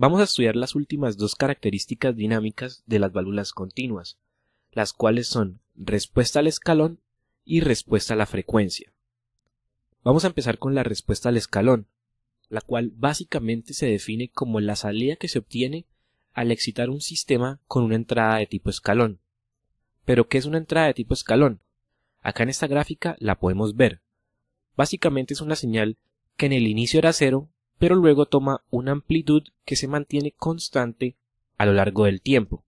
Vamos a estudiar las últimas dos características dinámicas de las válvulas continuas, las cuales son respuesta al escalón y respuesta a la frecuencia. Vamos a empezar con la respuesta al escalón, la cual básicamente se define como la salida que se obtiene al excitar un sistema con una entrada de tipo escalón. Pero ¿qué es una entrada de tipo escalón? Acá en esta gráfica la podemos ver. Básicamente es una señal que en el inicio era cero pero luego toma una amplitud que se mantiene constante a lo largo del tiempo.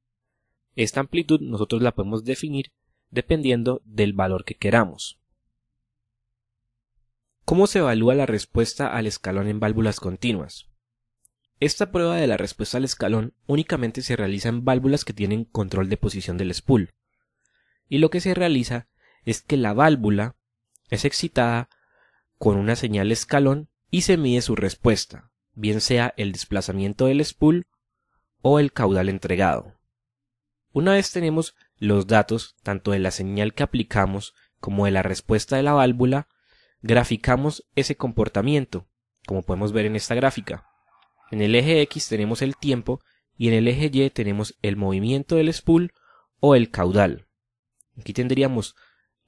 Esta amplitud nosotros la podemos definir dependiendo del valor que queramos. ¿Cómo se evalúa la respuesta al escalón en válvulas continuas? Esta prueba de la respuesta al escalón únicamente se realiza en válvulas que tienen control de posición del spool. Y lo que se realiza es que la válvula es excitada con una señal escalón y se mide su respuesta, bien sea el desplazamiento del spool o el caudal entregado. Una vez tenemos los datos tanto de la señal que aplicamos como de la respuesta de la válvula, graficamos ese comportamiento, como podemos ver en esta gráfica. En el eje X tenemos el tiempo y en el eje Y tenemos el movimiento del spool o el caudal. Aquí tendríamos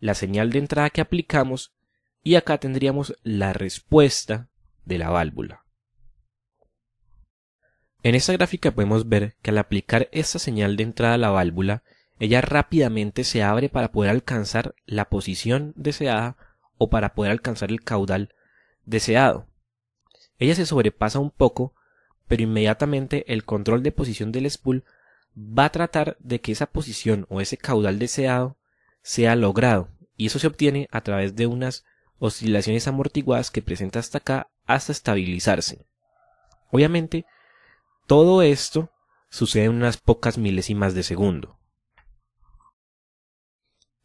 la señal de entrada que aplicamos y acá tendríamos la respuesta de la válvula. En esta gráfica podemos ver que al aplicar esta señal de entrada a la válvula, ella rápidamente se abre para poder alcanzar la posición deseada o para poder alcanzar el caudal deseado. Ella se sobrepasa un poco, pero inmediatamente el control de posición del spool va a tratar de que esa posición o ese caudal deseado sea logrado, y eso se obtiene a través de unas oscilaciones amortiguadas que presenta hasta acá hasta estabilizarse. Obviamente, todo esto sucede en unas pocas milésimas de segundo.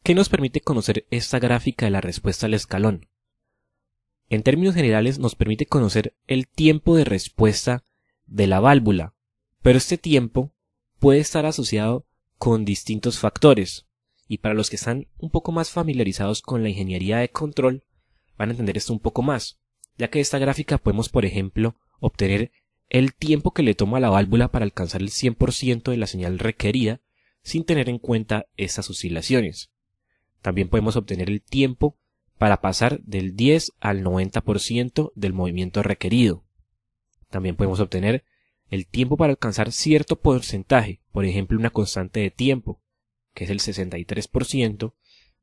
¿Qué nos permite conocer esta gráfica de la respuesta al escalón? En términos generales nos permite conocer el tiempo de respuesta de la válvula, pero este tiempo puede estar asociado con distintos factores, y para los que están un poco más familiarizados con la ingeniería de control, van a entender esto un poco más ya que en esta gráfica podemos, por ejemplo, obtener el tiempo que le toma la válvula para alcanzar el 100% de la señal requerida sin tener en cuenta estas oscilaciones. También podemos obtener el tiempo para pasar del 10 al 90% del movimiento requerido. También podemos obtener el tiempo para alcanzar cierto porcentaje, por ejemplo una constante de tiempo, que es el 63%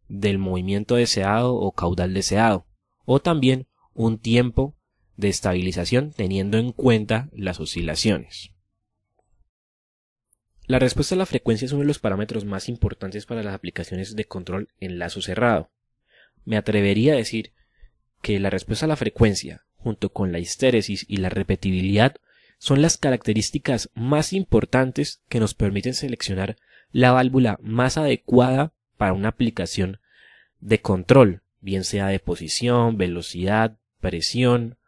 del movimiento deseado o caudal deseado, o también un tiempo de estabilización teniendo en cuenta las oscilaciones. La respuesta a la frecuencia es uno de los parámetros más importantes para las aplicaciones de control en lazo cerrado. Me atrevería a decir que la respuesta a la frecuencia, junto con la histéresis y la repetibilidad, son las características más importantes que nos permiten seleccionar la válvula más adecuada para una aplicación de control, bien sea de posición, velocidad, presión,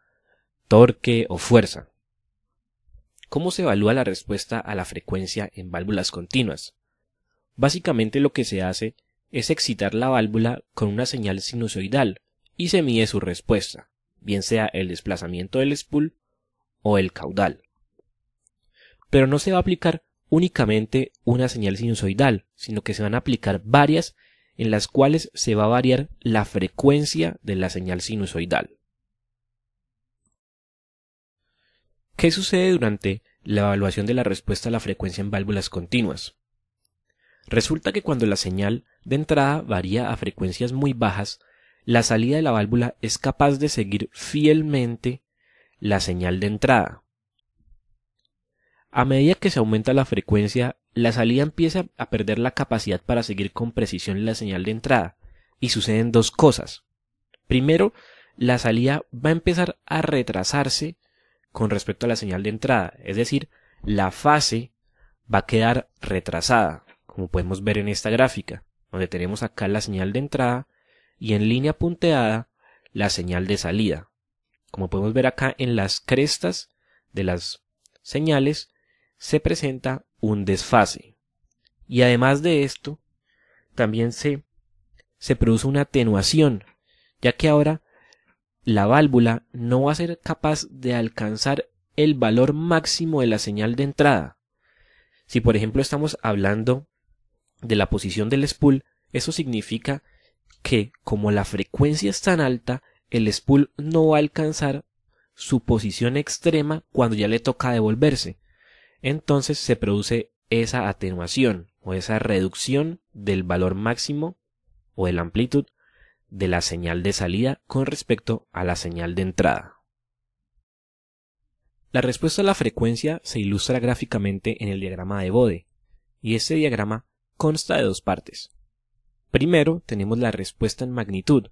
torque o fuerza. ¿Cómo se evalúa la respuesta a la frecuencia en válvulas continuas? Básicamente lo que se hace es excitar la válvula con una señal sinusoidal y se mide su respuesta, bien sea el desplazamiento del spool o el caudal. Pero no se va a aplicar únicamente una señal sinusoidal, sino que se van a aplicar varias en las cuales se va a variar la frecuencia de la señal sinusoidal. ¿Qué sucede durante la evaluación de la respuesta a la frecuencia en válvulas continuas? Resulta que cuando la señal de entrada varía a frecuencias muy bajas, la salida de la válvula es capaz de seguir fielmente la señal de entrada. A medida que se aumenta la frecuencia, la salida empieza a perder la capacidad para seguir con precisión la señal de entrada, y suceden dos cosas. Primero, la salida va a empezar a retrasarse con respecto a la señal de entrada, es decir, la fase va a quedar retrasada, como podemos ver en esta gráfica, donde tenemos acá la señal de entrada y en línea punteada la señal de salida. Como podemos ver acá en las crestas de las señales se presenta un desfase. Y además de esto, también se, se produce una atenuación, ya que ahora la válvula no va a ser capaz de alcanzar el valor máximo de la señal de entrada. Si por ejemplo estamos hablando de la posición del spool, eso significa que como la frecuencia es tan alta, el spool no va a alcanzar su posición extrema cuando ya le toca devolverse. Entonces se produce esa atenuación o esa reducción del valor máximo o de la amplitud de la señal de salida con respecto a la señal de entrada. La respuesta a la frecuencia se ilustra gráficamente en el diagrama de Bode, y este diagrama consta de dos partes. Primero tenemos la respuesta en magnitud,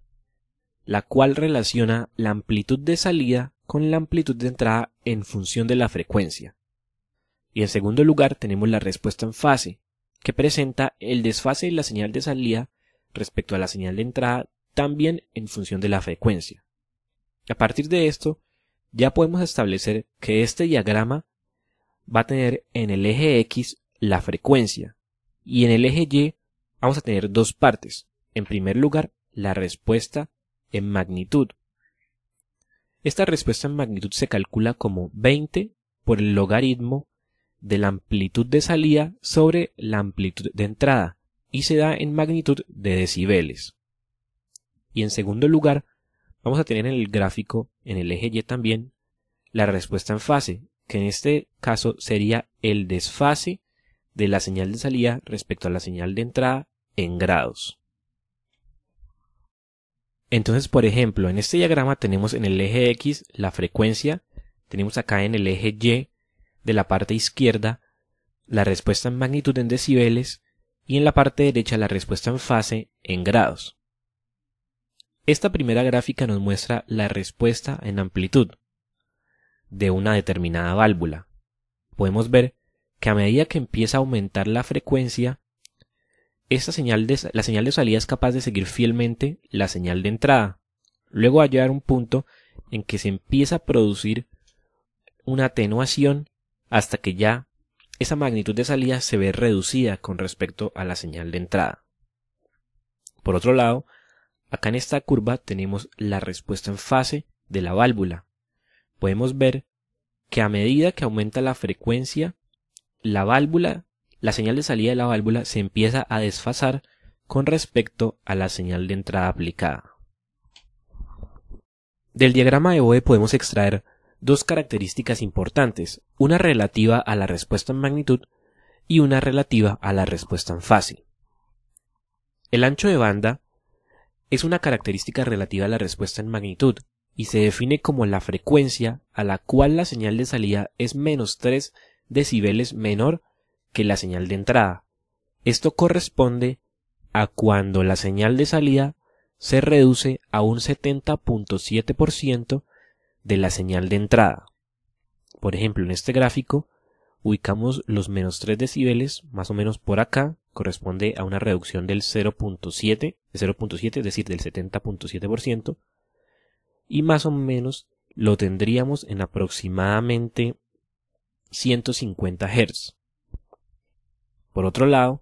la cual relaciona la amplitud de salida con la amplitud de entrada en función de la frecuencia. Y en segundo lugar tenemos la respuesta en fase, que presenta el desfase de la señal de salida respecto a la señal de entrada también en función de la frecuencia. A partir de esto, ya podemos establecer que este diagrama va a tener en el eje X la frecuencia y en el eje Y vamos a tener dos partes. En primer lugar, la respuesta en magnitud. Esta respuesta en magnitud se calcula como 20 por el logaritmo de la amplitud de salida sobre la amplitud de entrada y se da en magnitud de decibeles. Y en segundo lugar, vamos a tener en el gráfico, en el eje Y también, la respuesta en fase, que en este caso sería el desfase de la señal de salida respecto a la señal de entrada en grados. Entonces, por ejemplo, en este diagrama tenemos en el eje X la frecuencia, tenemos acá en el eje Y de la parte izquierda la respuesta en magnitud en decibeles y en la parte derecha la respuesta en fase en grados. Esta primera gráfica nos muestra la respuesta en amplitud de una determinada válvula. Podemos ver que a medida que empieza a aumentar la frecuencia, esta señal la señal de salida es capaz de seguir fielmente la señal de entrada. Luego va a llegar un punto en que se empieza a producir una atenuación hasta que ya esa magnitud de salida se ve reducida con respecto a la señal de entrada. Por otro lado, Acá en esta curva tenemos la respuesta en fase de la válvula. Podemos ver que a medida que aumenta la frecuencia, la válvula, la señal de salida de la válvula se empieza a desfasar con respecto a la señal de entrada aplicada. Del diagrama de Bode podemos extraer dos características importantes, una relativa a la respuesta en magnitud y una relativa a la respuesta en fase. El ancho de banda es una característica relativa a la respuesta en magnitud y se define como la frecuencia a la cual la señal de salida es menos 3 decibeles menor que la señal de entrada. Esto corresponde a cuando la señal de salida se reduce a un 70.7% de la señal de entrada. Por ejemplo, en este gráfico ubicamos los menos 3 decibeles más o menos por acá corresponde a una reducción del 0.7, es decir, del 70.7%, y más o menos lo tendríamos en aproximadamente 150 Hz. Por otro lado,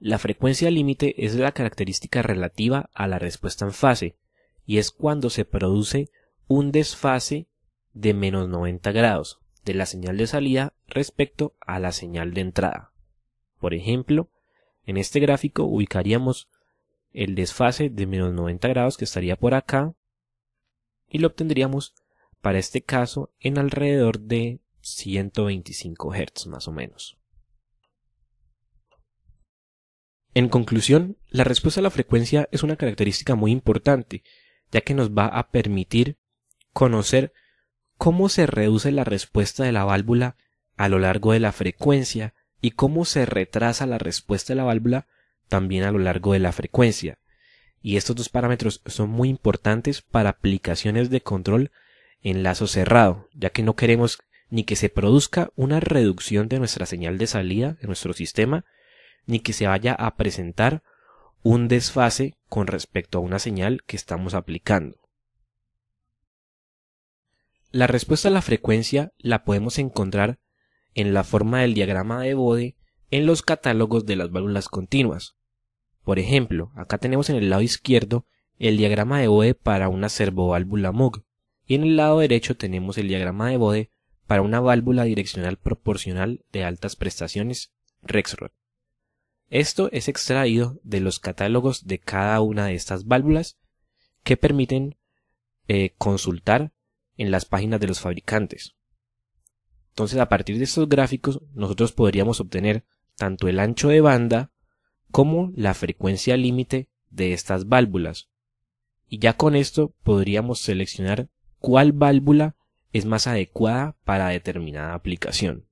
la frecuencia límite es la característica relativa a la respuesta en fase, y es cuando se produce un desfase de menos 90 grados de la señal de salida respecto a la señal de entrada. Por ejemplo, en este gráfico ubicaríamos el desfase de menos 90 grados que estaría por acá y lo obtendríamos para este caso en alrededor de 125 Hz más o menos. En conclusión, la respuesta a la frecuencia es una característica muy importante, ya que nos va a permitir conocer cómo se reduce la respuesta de la válvula a lo largo de la frecuencia y cómo se retrasa la respuesta de la válvula también a lo largo de la frecuencia. Y estos dos parámetros son muy importantes para aplicaciones de control en lazo cerrado, ya que no queremos ni que se produzca una reducción de nuestra señal de salida de nuestro sistema, ni que se vaya a presentar un desfase con respecto a una señal que estamos aplicando. La respuesta a la frecuencia la podemos encontrar en la forma del diagrama de Bode en los catálogos de las válvulas continuas. Por ejemplo, acá tenemos en el lado izquierdo el diagrama de Bode para una servoválvula MUG y en el lado derecho tenemos el diagrama de Bode para una válvula direccional proporcional de altas prestaciones Rexroth. Esto es extraído de los catálogos de cada una de estas válvulas que permiten eh, consultar en las páginas de los fabricantes. Entonces, a partir de estos gráficos, nosotros podríamos obtener tanto el ancho de banda como la frecuencia límite de estas válvulas. Y ya con esto podríamos seleccionar cuál válvula es más adecuada para determinada aplicación.